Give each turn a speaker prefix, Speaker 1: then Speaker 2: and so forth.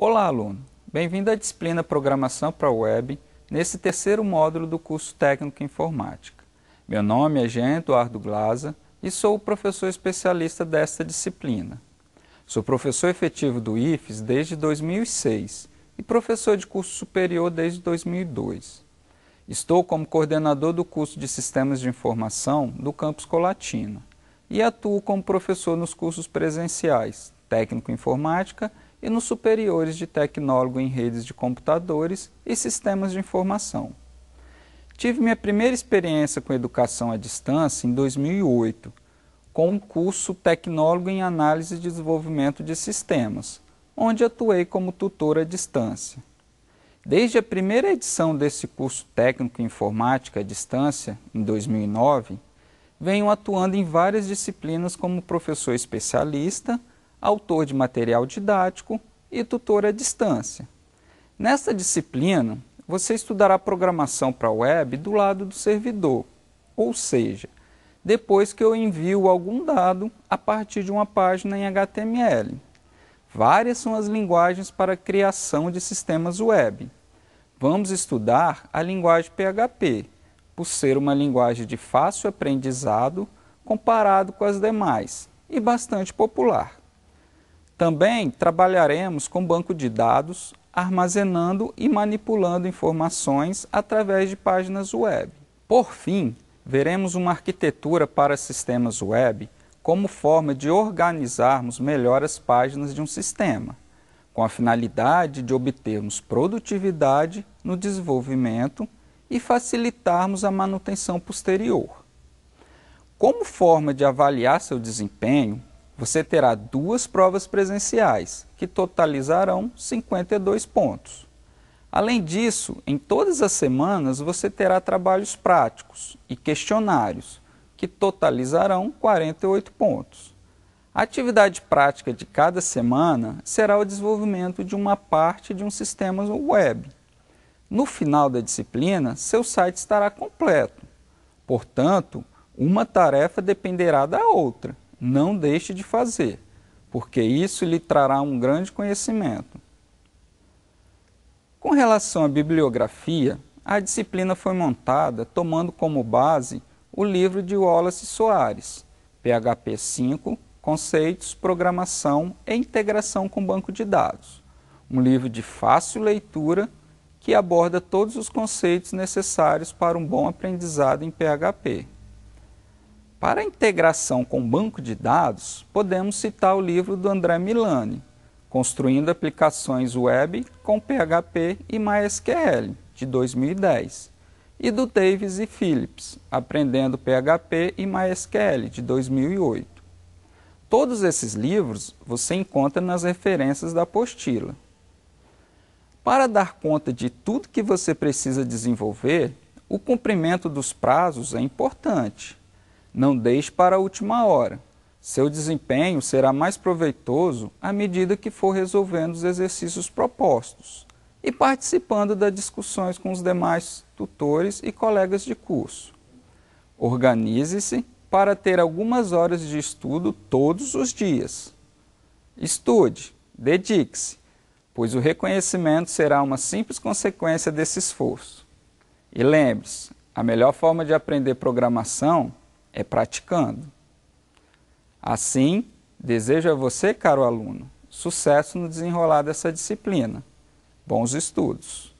Speaker 1: Olá, aluno! Bem-vindo à disciplina Programação para a Web, nesse terceiro módulo do curso Técnico Informática. Meu nome é Jean Eduardo Glaza e sou o professor especialista desta disciplina. Sou professor efetivo do IFES desde 2006 e professor de curso superior desde 2002. Estou como coordenador do curso de Sistemas de Informação do Campus Colatina e atuo como professor nos cursos presenciais Técnico Informática e e nos superiores de tecnólogo em redes de computadores e sistemas de informação. Tive minha primeira experiência com educação à distância em 2008, com um curso tecnólogo em análise e desenvolvimento de sistemas, onde atuei como tutor à distância. Desde a primeira edição desse curso técnico em informática à distância, em 2009, venho atuando em várias disciplinas como professor especialista autor de material didático e tutor à distância. Nesta disciplina, você estudará programação para web do lado do servidor, ou seja, depois que eu envio algum dado a partir de uma página em HTML. Várias são as linguagens para criação de sistemas web. Vamos estudar a linguagem PHP, por ser uma linguagem de fácil aprendizado comparado com as demais e bastante popular. Também trabalharemos com banco de dados, armazenando e manipulando informações através de páginas web. Por fim, veremos uma arquitetura para sistemas web como forma de organizarmos melhor as páginas de um sistema, com a finalidade de obtermos produtividade no desenvolvimento e facilitarmos a manutenção posterior. Como forma de avaliar seu desempenho, você terá duas provas presenciais, que totalizarão 52 pontos. Além disso, em todas as semanas você terá trabalhos práticos e questionários, que totalizarão 48 pontos. A atividade prática de cada semana será o desenvolvimento de uma parte de um sistema web. No final da disciplina, seu site estará completo. Portanto, uma tarefa dependerá da outra não deixe de fazer, porque isso lhe trará um grande conhecimento. Com relação à bibliografia, a disciplina foi montada tomando como base o livro de Wallace Soares, PHP 5, Conceitos, Programação e Integração com Banco de Dados, um livro de fácil leitura que aborda todos os conceitos necessários para um bom aprendizado em PHP. Para a integração com banco de dados, podemos citar o livro do André Milani, Construindo Aplicações Web com PHP e MySQL, de 2010, e do Davis e Phillips, Aprendendo PHP e MySQL, de 2008. Todos esses livros você encontra nas referências da apostila. Para dar conta de tudo que você precisa desenvolver, o cumprimento dos prazos é importante. Não deixe para a última hora. Seu desempenho será mais proveitoso à medida que for resolvendo os exercícios propostos e participando das discussões com os demais tutores e colegas de curso. Organize-se para ter algumas horas de estudo todos os dias. Estude, dedique-se, pois o reconhecimento será uma simples consequência desse esforço. E lembre-se, a melhor forma de aprender programação é praticando. Assim, desejo a você, caro aluno, sucesso no desenrolar dessa disciplina. Bons estudos!